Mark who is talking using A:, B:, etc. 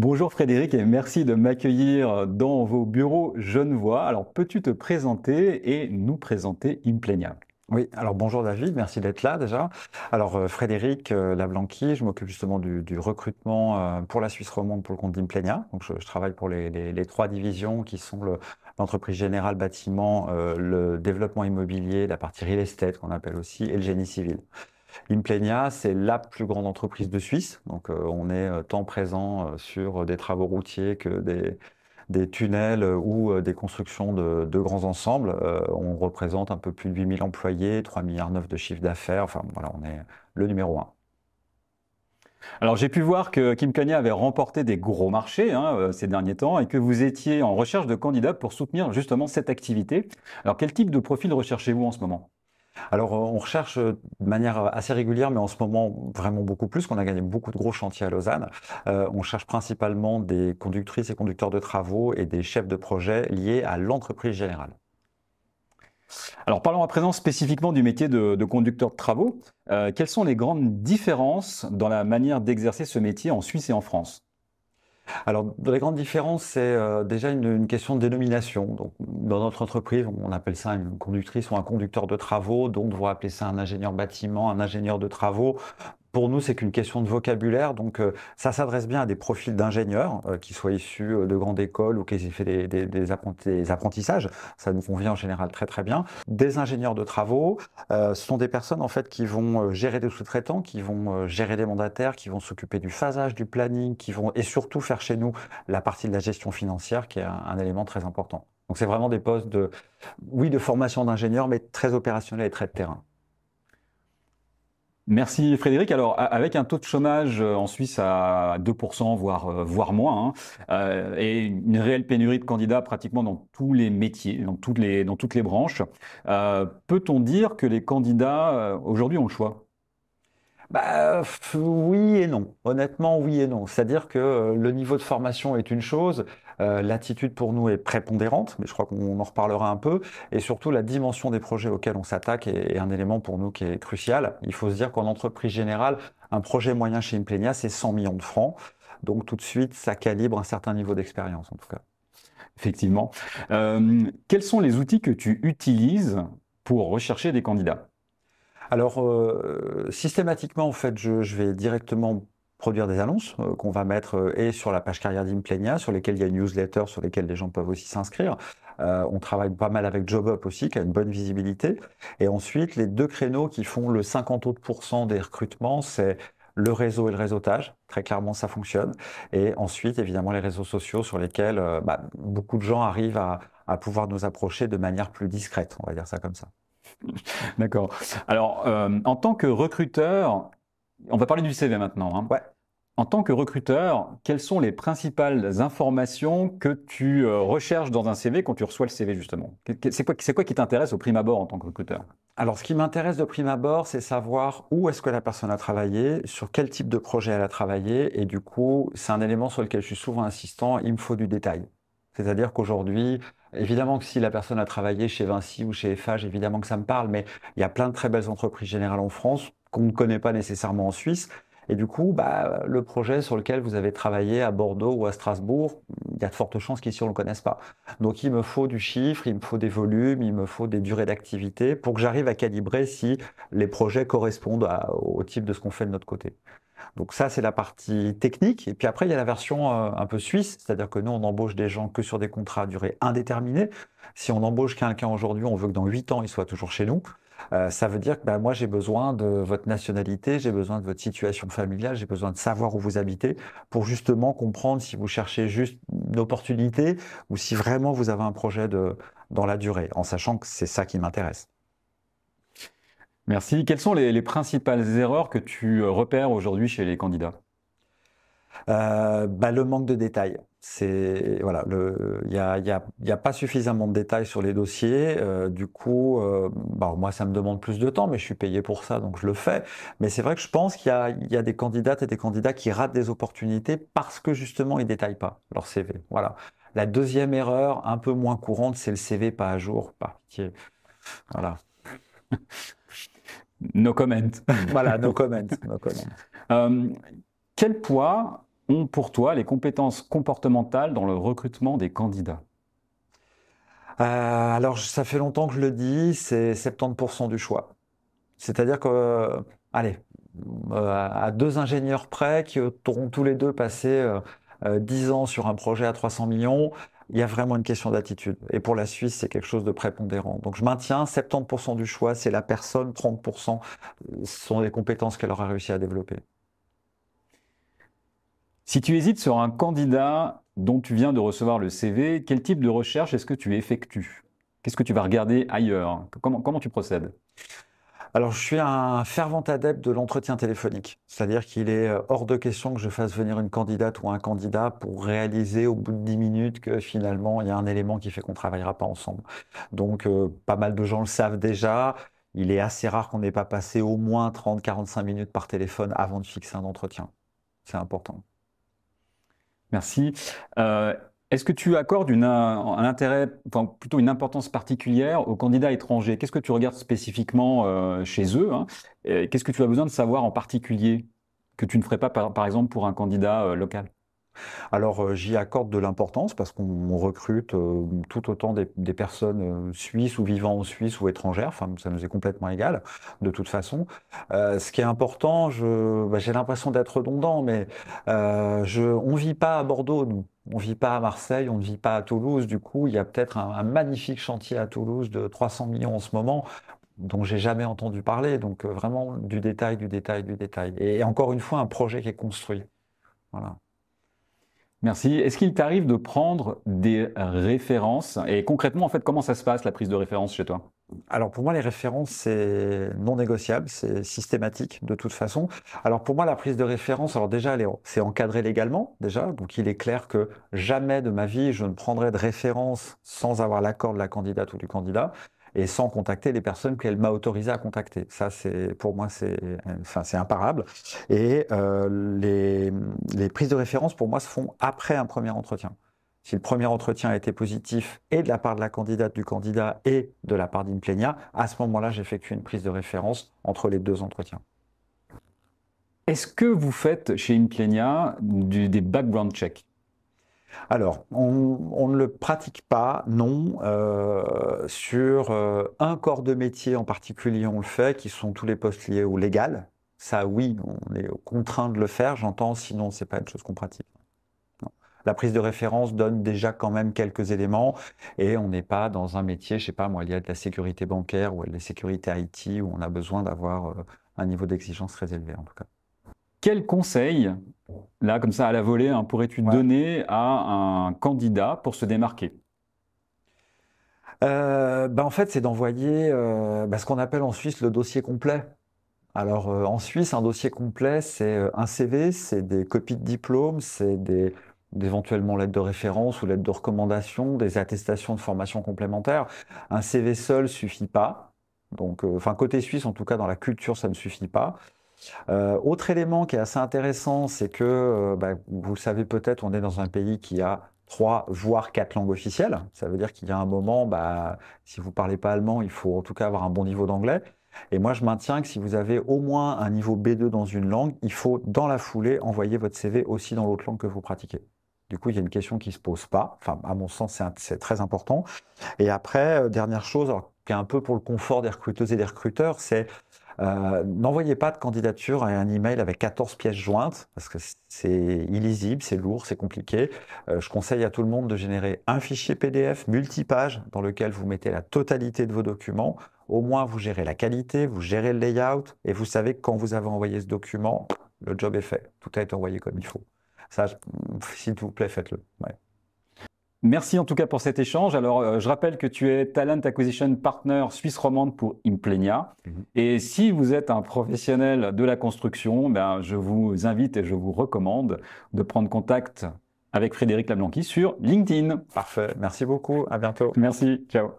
A: Bonjour Frédéric et merci de m'accueillir dans vos bureaux genevois. Alors peux-tu te présenter et nous présenter Implenia oui, alors bonjour David, merci d'être là déjà. Alors euh, Frédéric euh, Lablanqui, je m'occupe justement du, recrutement euh, pour la Suisse romande pour le compte d'Implenia. Donc je, travaille pour les, trois divisions qui sont l'entreprise générale bâtiment, le développement immobilier, la partie real estate qu'on appelle aussi et le génie civil. Implenia, c'est la plus grande entreprise de Suisse. Donc, euh, on est euh, tant présent euh, sur des travaux routiers que des, tunnels ou des constructions de, grands ensembles. on représente un peu plus de 8000 employés, 3 milliards de chiffre d'affaires. Enfin, voilà, on est le numéro un Alors j'ai pu voir que Kim avait remporté des gros marchés hein, ces derniers temps et que vous étiez en recherche de candidats pour soutenir justement cette activité. Alors quel type de profil recherchez-vous en ce moment alors, euh, on recherche euh, de manière assez régulière, mais en ce moment vraiment beaucoup plus, qu'on a gagné beaucoup de gros chantiers à Lausanne. Euh, on cherche principalement des conductrices et conducteurs de travaux et des chefs de projet liés à l'entreprise générale. Alors parlons à présent spécifiquement du métier de, conducteur de travaux. quelles sont les grandes différences dans la manière d'exercer ce métier en Suisse et en France alors, les grandes différences, c'est euh, déjà une, question de dénomination. Donc, dans notre entreprise, on appelle ça une conductrice ou un conducteur de travaux. on vont appeler ça un ingénieur bâtiment, un ingénieur de travaux pour nous, c'est qu'une question de vocabulaire. Donc, euh, ça s'adresse bien à des profils d'ingénieurs, euh, qui soient issus euh, de grandes écoles ou qui aient fait des, apprentissages. Ça nous convient en général très très bien. Des ingénieurs de travaux, euh, ce sont des personnes en fait qui vont gérer des sous-traitants, qui vont gérer des mandataires, qui vont s'occuper du phasage, du planning, qui vont et surtout faire chez nous la partie de la gestion financière, qui est un, élément très important. Donc, c'est vraiment des postes de, oui, de formation d'ingénieurs, mais très opérationnels et très de terrain. Merci Frédéric. Alors avec un taux de chômage euh, en Suisse à 2%, voire, euh, voire moins, hein, euh, et une réelle pénurie de candidats pratiquement dans tous les métiers, dans toutes les, dans toutes les branches, peut-on dire que les candidats aujourd'hui ont le choix bah, oui et non. Honnêtement, oui et non. C'est-à-dire que le niveau de formation est une chose, euh, l'attitude pour nous est prépondérante, mais je crois qu'on en reparlera un peu. Et surtout, la dimension des projets auxquels on s'attaque est, un élément pour nous qui est crucial. Il faut se dire qu'en entreprise générale, un projet moyen chez Implenia, c'est 100 millions de francs. Donc tout de suite, ça calibre un certain niveau d'expérience, en tout cas. Effectivement. Euh, quels sont les outils que tu utilises pour rechercher des candidats alors, euh, systématiquement, en fait, je, vais directement produire des annonces euh, qu'on va mettre euh, et sur la page carrière d'Implenia, sur lesquelles il y a une newsletter, sur lesquelles les gens peuvent aussi s'inscrire. Euh, on travaille pas mal avec JobUp aussi, qui a une bonne visibilité. Et ensuite, les deux créneaux qui font le 50 des recrutements, c'est le réseau et le réseautage. Très clairement, ça fonctionne. Et ensuite, évidemment, les réseaux sociaux sur lesquels bah, beaucoup de gens arrivent à, pouvoir nous approcher de manière plus discrète, on va dire ça comme ça. D'accord. Alors, en tant que recruteur, on va parler du CV maintenant. Hein. En tant que recruteur, quelles sont les principales informations que tu euh, recherches dans un CV quand tu reçois le CV justement C'est quoi, qui t'intéresse au prime abord en tant que recruteur Alors ce qui m'intéresse de prime abord, c'est savoir où est-ce que la personne a travaillé, sur quel type de projet elle a travaillé, et du coup, c'est un élément sur lequel je suis souvent insistant, il me faut du détail. C'est-à-dire qu'aujourd'hui, Évidemment que si la personne a travaillé chez Vinci ou chez FH, évidemment que ça me parle, mais il y a plein de très belles entreprises générales en France qu'on ne connaît pas nécessairement en Suisse. Et du coup, bah, le projet sur lequel vous avez travaillé à Bordeaux ou à Strasbourg, il y a de fortes chances qu'ici on ne le connaisse pas. Donc il me faut du chiffre, il me faut des volumes, il me faut des durées d'activité pour que j'arrive à calibrer si les projets correspondent au type de ce qu'on fait de notre côté. Donc ça, c'est la partie technique. Et puis après, il y a la version euh, un peu suisse, c'est-à-dire que nous, on embauche des gens que sur des contrats à durée indéterminée. Si on embauche quelqu'un aujourd'hui, on veut que dans 8 ans, il soit toujours chez nous. Euh, ça veut dire que ben, moi, j'ai besoin de votre nationalité, j'ai besoin de votre situation familiale, j'ai besoin de savoir où vous habitez pour justement comprendre si vous cherchez juste une opportunité ou si vraiment vous avez un projet de, dans la durée, en sachant que c'est ça qui m'intéresse. Merci. Quelles sont les principales erreurs que tu repères aujourd'hui chez les candidats euh, bah, Le manque de détails. C'est voilà, il n'y a, y a, pas suffisamment de détails sur les dossiers. Euh, du coup, euh, bah, moi, ça me demande plus de temps, mais je suis payé pour ça, donc je le fais. Mais c'est vrai que je pense qu'il y, a, des candidates et des candidats qui ratent des opportunités parce que justement, ils détaillent pas leur CV. Voilà. La deuxième erreur, un peu moins courante, c'est le CV pas à jour. qui est… Voilà. No comment. voilà, no comment. No quel poids ont pour toi les compétences comportementales dans le recrutement des candidats euh, Alors, ça fait longtemps que je le dis, c'est 70% du choix. C'est-à-dire que, euh, allez, euh, à deux ingénieurs près qui auront tous les deux passé 10 ans sur un projet à 300 millions, il y a vraiment une question d'attitude. Et pour la Suisse, c'est quelque chose de prépondérant. Donc je maintiens 70% du choix, c'est la personne, 30% sont les compétences qu'elle aura réussi à développer. Si tu hésites sur un candidat dont tu viens de recevoir le CV, quel type de recherche est-ce que tu effectues Qu'est-ce que tu vas regarder ailleurs comment, tu procèdes alors, je suis un fervent adepte de l'entretien téléphonique. C'est-à-dire qu'il est euh, hors de question que je fasse venir une candidate ou un candidat pour réaliser au bout de 10 minutes que finalement, il y a un élément qui fait qu'on ne travaillera pas ensemble. Donc, euh, pas mal de gens le savent déjà. Il est assez rare qu'on n'ait pas passé au moins 30-45 minutes par téléphone avant de fixer un entretien. C'est important. Merci. Euh, est-ce que tu accordes une, un intérêt, enfin plutôt une importance particulière aux candidats étrangers Qu'est-ce que tu regardes spécifiquement euh, chez eux hein? Qu'est-ce que tu as besoin de savoir en particulier que tu ne ferais pas, par, exemple, pour un candidat euh, local alors euh, j'y accorde de l'importance parce qu'on recrute euh, tout autant des, personnes euh, suisses ou vivant en Suisse ou étrangères, enfin ça nous est complètement égal de toute façon. ce qui est important, bah, j'ai l'impression d'être redondant, mais on ne vit pas à Bordeaux, nous. On ne vit pas à Marseille, on ne vit pas à Toulouse. Du coup, il y a peut-être un, magnifique chantier à Toulouse de 300 millions en ce moment dont j'ai jamais entendu parler. Donc vraiment du détail, du détail, du détail. Et, et encore une fois, un projet qui est construit. Voilà. Merci. Est-ce qu'il t'arrive de prendre des références Et concrètement, en fait, comment ça se passe la prise de référence chez toi alors pour moi, les références, c'est non négociable, c'est systématique de toute façon. Alors pour moi, la prise de référence, alors déjà, c'est encadré légalement, déjà. Donc il est clair que jamais de ma vie, je ne prendrai de référence sans avoir l'accord de la candidate ou du candidat et sans contacter les personnes qu'elle m'a autorisé à contacter. Ça, c'est pour moi, c'est enfin, imparable. Et euh, les, les, prises de référence, pour moi, se font après un premier entretien. Si le premier entretien a été positif et de la part de la candidate, du candidat et de la part d'Inplenia, à ce moment-là, j'effectue une prise de référence entre les deux entretiens. Est-ce que vous faites chez Implenia des background checks alors, on, ne le pratique pas, non. Euh, sur euh, un corps de métier en particulier, on le fait, qui sont tous les postes liés au légal. Ça, oui, on est contraint de le faire, j'entends, sinon, ce n'est pas une chose qu'on pratique. La prise de référence donne déjà quand même quelques éléments et on n'est pas dans un métier, je ne sais pas moi, y a de la sécurité bancaire ou de la sécurité IT où on a besoin d'avoir euh, un niveau d'exigence très élevé en tout cas. Quel conseil là, comme ça, à la volée, hein, pourrais-tu donner à un candidat pour se démarquer euh, bah, En fait, c'est d'envoyer euh, bah, ce qu'on appelle en Suisse le dossier complet. Alors, euh, en Suisse, un dossier complet, c'est un CV, c'est des copies de diplôme, c'est des d'éventuellement lettres de référence ou lettres de recommandation, des attestations de formation complémentaire. Un CV seul suffit pas. Donc, enfin, côté suisse, en tout cas, dans la culture, ça ne suffit pas. Euh, autre élément qui est assez intéressant, c'est que, euh, bah, vous savez peut-être, on est dans un pays qui a trois, voire quatre langues officielles. Ça veut dire qu'il y a un moment, bah, si vous parlez pas allemand, il faut en tout cas avoir un bon niveau d'anglais. Et moi, je maintiens que si vous avez au moins un niveau B2 dans une langue, il faut, dans la foulée, envoyer votre CV aussi dans l'autre langue que vous pratiquez. Du coup, il y a une question qui ne se pose pas. Enfin, à mon sens, c'est très important. Et après, euh, dernière chose, qui est un peu pour le confort des recruteuses et des recruteurs, c'est euh, n'envoyez pas de candidature à un email avec 14 pièces jointes, parce que c'est illisible, c'est lourd, c'est compliqué. Euh, je conseille à tout le monde de générer un fichier PDF multipage dans lequel vous mettez la totalité de vos documents. Au moins, vous gérez la qualité, vous gérez le layout, et vous savez que quand vous avez envoyé ce document, le job est fait. Tout a été envoyé comme il faut. Ça, s'il vous plaît, faites-le. Merci en tout cas pour cet échange. Alors, euh, je rappelle que tu es Talent Acquisition Partner Suisse romande pour Implenia. Mhm. Et si vous êtes un professionnel de la construction, ben, je vous invite et je vous recommande de prendre contact avec Frédéric Lablanqui sur LinkedIn. Parfait. Merci beaucoup. À bientôt. Merci. Ciao.